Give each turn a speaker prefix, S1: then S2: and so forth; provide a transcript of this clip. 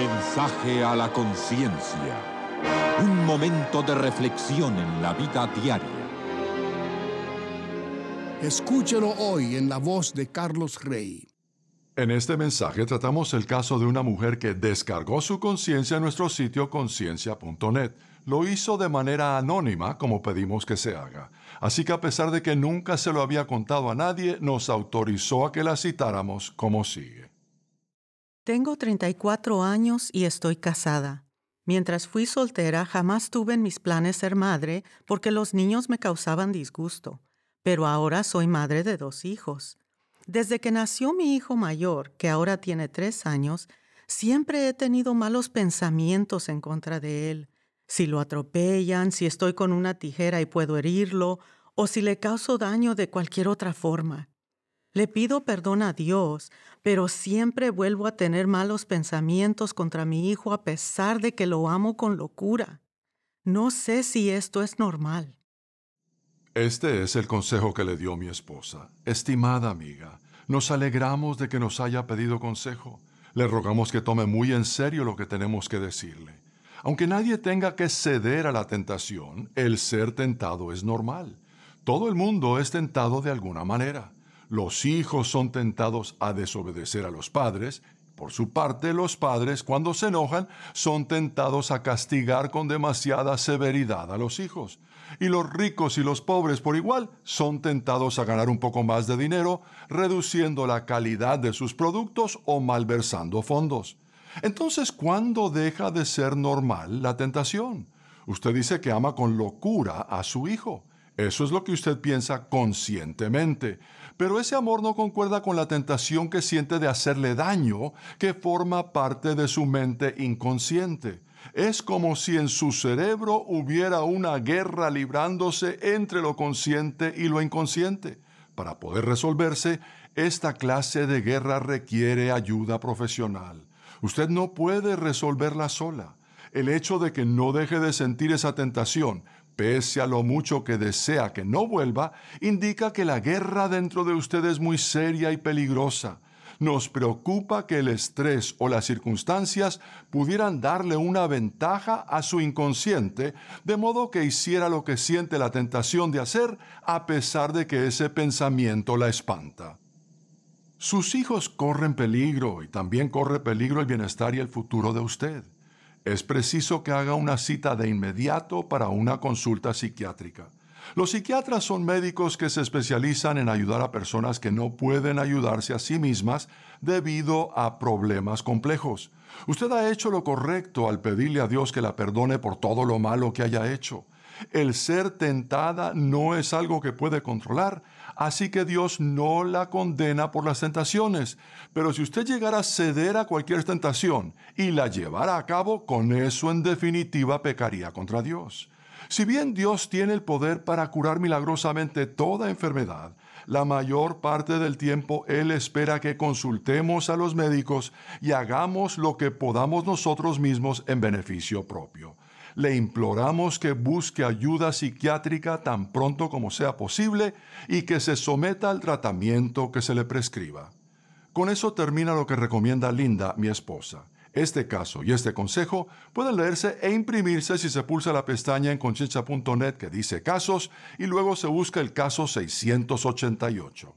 S1: Mensaje a la conciencia. Un momento de reflexión en la vida diaria. Escúchelo hoy en la voz de Carlos Rey. En este mensaje tratamos el caso de una mujer que descargó su conciencia en nuestro sitio conciencia.net. Lo hizo de manera anónima, como pedimos que se haga. Así que a pesar de que nunca se lo había contado a nadie, nos autorizó a que la citáramos como sigue.
S2: Tengo 34 años y estoy casada. Mientras fui soltera jamás tuve en mis planes ser madre porque los niños me causaban disgusto, pero ahora soy madre de dos hijos. Desde que nació mi hijo mayor, que ahora tiene tres años, siempre he tenido malos pensamientos en contra de él. Si lo atropellan, si estoy con una tijera y puedo herirlo, o si le causo daño de cualquier otra forma. Le pido perdón a Dios, pero siempre vuelvo a tener malos pensamientos contra mi hijo a pesar de que lo amo con locura. No sé si esto es normal.
S1: Este es el consejo que le dio mi esposa. Estimada amiga, nos alegramos de que nos haya pedido consejo. Le rogamos que tome muy en serio lo que tenemos que decirle. Aunque nadie tenga que ceder a la tentación, el ser tentado es normal. Todo el mundo es tentado de alguna manera. Los hijos son tentados a desobedecer a los padres. Por su parte, los padres, cuando se enojan, son tentados a castigar con demasiada severidad a los hijos. Y los ricos y los pobres, por igual, son tentados a ganar un poco más de dinero, reduciendo la calidad de sus productos o malversando fondos. Entonces, ¿cuándo deja de ser normal la tentación? Usted dice que ama con locura a su hijo. Eso es lo que usted piensa conscientemente. Pero ese amor no concuerda con la tentación que siente de hacerle daño, que forma parte de su mente inconsciente. Es como si en su cerebro hubiera una guerra librándose entre lo consciente y lo inconsciente. Para poder resolverse, esta clase de guerra requiere ayuda profesional. Usted no puede resolverla sola. El hecho de que no deje de sentir esa tentación pese a lo mucho que desea que no vuelva, indica que la guerra dentro de usted es muy seria y peligrosa. Nos preocupa que el estrés o las circunstancias pudieran darle una ventaja a su inconsciente, de modo que hiciera lo que siente la tentación de hacer, a pesar de que ese pensamiento la espanta. Sus hijos corren peligro y también corre peligro el bienestar y el futuro de usted es preciso que haga una cita de inmediato para una consulta psiquiátrica. Los psiquiatras son médicos que se especializan en ayudar a personas que no pueden ayudarse a sí mismas debido a problemas complejos. Usted ha hecho lo correcto al pedirle a Dios que la perdone por todo lo malo que haya hecho. El ser tentada no es algo que puede controlar, así que Dios no la condena por las tentaciones. Pero si usted llegara a ceder a cualquier tentación y la llevara a cabo, con eso en definitiva pecaría contra Dios. Si bien Dios tiene el poder para curar milagrosamente toda enfermedad, la mayor parte del tiempo Él espera que consultemos a los médicos y hagamos lo que podamos nosotros mismos en beneficio propio. Le imploramos que busque ayuda psiquiátrica tan pronto como sea posible y que se someta al tratamiento que se le prescriba. Con eso termina lo que recomienda Linda, mi esposa. Este caso y este consejo pueden leerse e imprimirse si se pulsa la pestaña en conciencia.net que dice casos y luego se busca el caso 688.